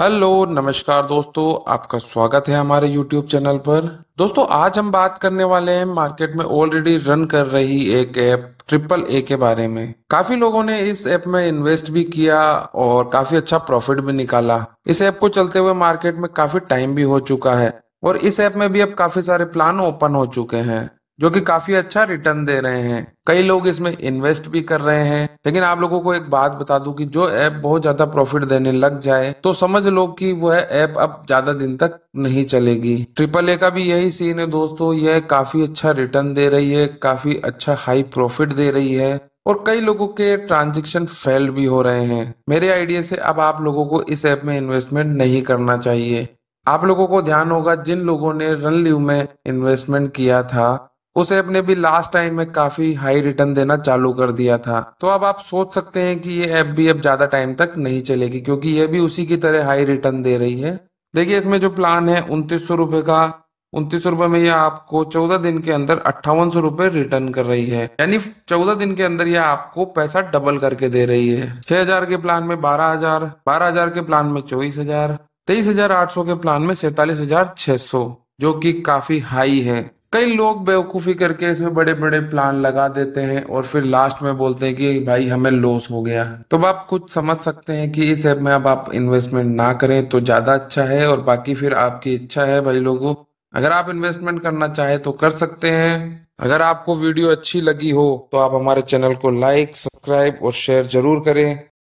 hello नमस्कार दोस्तों आपका स्वागत है हमारे यूट्यूब चैनल पर दोस्तों आज हम बात करने वाले हैं मार्केट में ऑलरेडी रन कर रही एक ऐप ट्रिपल ए के बारे में काफी लोगों ने इस ऐप में इन्वेस्ट भी किया और काफी अच्छा प्रॉफिट भी निकाला इस ऐप को चलते हुए मार्केट में काफी टाइम भी हो चुका है और इस ऐप में भी अब काफी सारे प्लान ओपन हो चुके हैं जो कि काफी अच्छा रिटर्न दे रहे हैं कई लोग इसमें इन्वेस्ट भी कर रहे हैं लेकिन आप लोगों को एक बात बता दूं कि जो ऐप बहुत ज्यादा प्रॉफिट देने लग जाए तो समझ लो कि वह ऐप अब ज्यादा दिन तक नहीं चलेगी ट्रिपल ए का भी यही सीन है दोस्तों यह काफी अच्छा रिटर्न दे रही है काफी अच्छा हाई प्रॉफिट दे रही है और कई लोगों के ट्रांजेक्शन फेल भी हो रहे हैं मेरे आइडिया से अब आप लोगों को इस ऐप में इन्वेस्टमेंट नहीं करना चाहिए आप लोगों को ध्यान होगा जिन लोगों ने रन लिव में इन्वेस्टमेंट किया था उसे अपने भी लास्ट टाइम में काफी हाई रिटर्न देना चालू कर दिया था तो अब आप सोच सकते हैं कि ये ऐप भी अब ज्यादा टाइम तक नहीं चलेगी क्योंकि ये भी उसी की तरह हाई रिटर्न दे रही है देखिए इसमें जो प्लान है उनतीस सौ रुपए का उनतीस रुपए में यह आपको चौदह दिन के अंदर अट्ठावन सौ रुपए रिटर्न कर रही है यानी चौदह दिन के अंदर यह आपको पैसा डबल करके दे रही है छह हजार के प्लान में बारह हजार बारह हजार के प्लान में चौबीस हजार तेईस हजार आठ सौ के प्लान में सैतालीस हजार छह सौ जो कि काफी हाई है कई लोग बेवकूफ़ी करके इसमें बड़े बड़े प्लान लगा देते हैं और फिर लास्ट में बोलते हैं कि भाई हमें लॉस हो गया है तो आप कुछ समझ सकते हैं कि इस ऐप में अब आप इन्वेस्टमेंट ना करें तो ज़्यादा अच्छा है और बाकी फिर आपकी इच्छा है भाई लोगों अगर आप इन्वेस्टमेंट करना चाहे तो कर सकते हैं अगर आपको वीडियो अच्छी लगी हो तो आप हमारे चैनल को लाइक सब्सक्राइब और शेयर जरूर करें